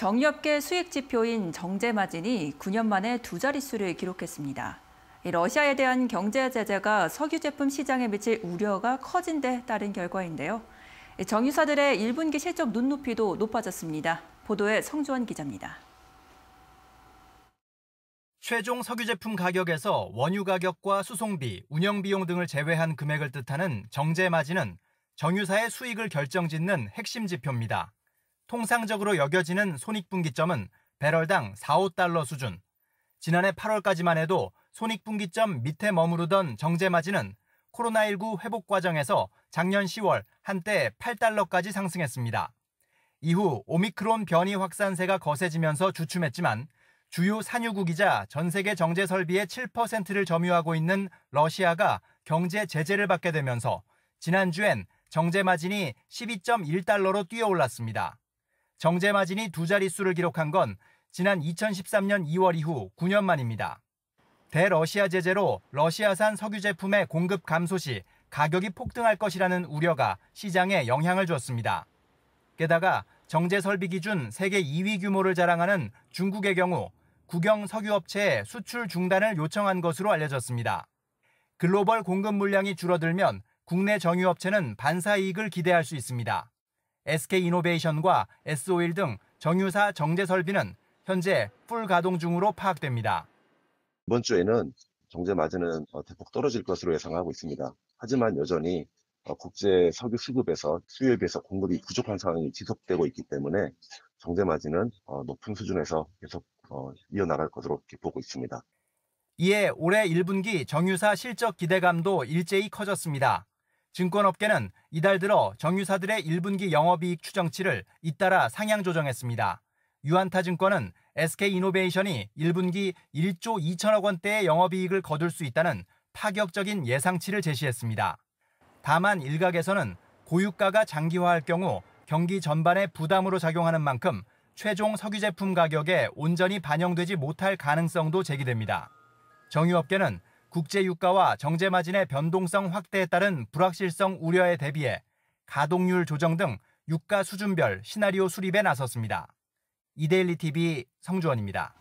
정유업계 수익 지표인 정제 마진이 9년 만에 두 자릿수를 기록했습니다. 러시아에 대한 경제 제재가 석유 제품 시장에 미칠 우려가 커진 데 따른 결과인데요. 정유사들의 1분기 실적 눈높이도 높아졌습니다. 보도에 성주원 기자입니다. 최종 석유 제품 가격에서 원유 가격과 수송비, 운영 비용 등을 제외한 금액을 뜻하는 정제 마진은 정유사의 수익을 결정짓는 핵심 지표입니다. 통상적으로 여겨지는 손익분기점은 배럴당 4, 5달러 수준. 지난해 8월까지만 해도 손익분기점 밑에 머무르던 정제마진은 코로나19 회복 과정에서 작년 10월 한때 8달러까지 상승했습니다. 이후 오미크론 변이 확산세가 거세지면서 주춤했지만 주요 산유국이자 전 세계 정제 설비의 7%를 점유하고 있는 러시아가 경제 제재를 받게 되면서 지난주엔 정제 마진이 12.1달러로 뛰어올랐습니다. 정제 마진이 두 자릿수를 기록한 건 지난 2013년 2월 이후 9년 만입니다. 대러시아 제재로 러시아산 석유 제품의 공급 감소 시 가격이 폭등할 것이라는 우려가 시장에 영향을 줬습니다. 게다가 정제 설비 기준 세계 2위 규모를 자랑하는 중국의 경우 국영 석유업체에 수출 중단을 요청한 것으로 알려졌습니다. 글로벌 공급 물량이 줄어들면 국내 정유업체는 반사 이익을 기대할 수 있습니다. SK이노베이션과 SO일 등 정유사 정제 설비는 현재 풀 가동 중으로 파악됩니다. 이번 주에는 정제 마진은 어, 대폭 떨어질 것으로 예상하고 있습니다. 하지만 여전히 어, 국제 석유 수급에서 수요에 비해서 공급이 부족한 상황이 지속되고 있기 때문에 정제 마진은 어, 높은 수준에서 계속 이어나갈 것으로 보고 있습니다. 이에 올해 1분기 정유사 실적 기대감도 일제히 커졌습니다. 증권업계는 이달 들어 정유사들의 1분기 영업이익 추정치를 잇따라 상향 조정했습니다. 유한타 증권은 SK이노베이션이 1분기 1조 2천억 원대의 영업이익을 거둘 수 있다는 파격적인 예상치를 제시했습니다. 다만 일각에서는 고유가가 장기화할 경우 경기 전반에 부담으로 작용하는 만큼 최종 석유제품 가격에 온전히 반영되지 못할 가능성도 제기됩니다. 정유업계는 국제 유가와 정제 마진의 변동성 확대에 따른 불확실성 우려에 대비해 가동률 조정 등 유가 수준별 시나리오 수립에 나섰습니다. 이데일리 TV 성주원입니다.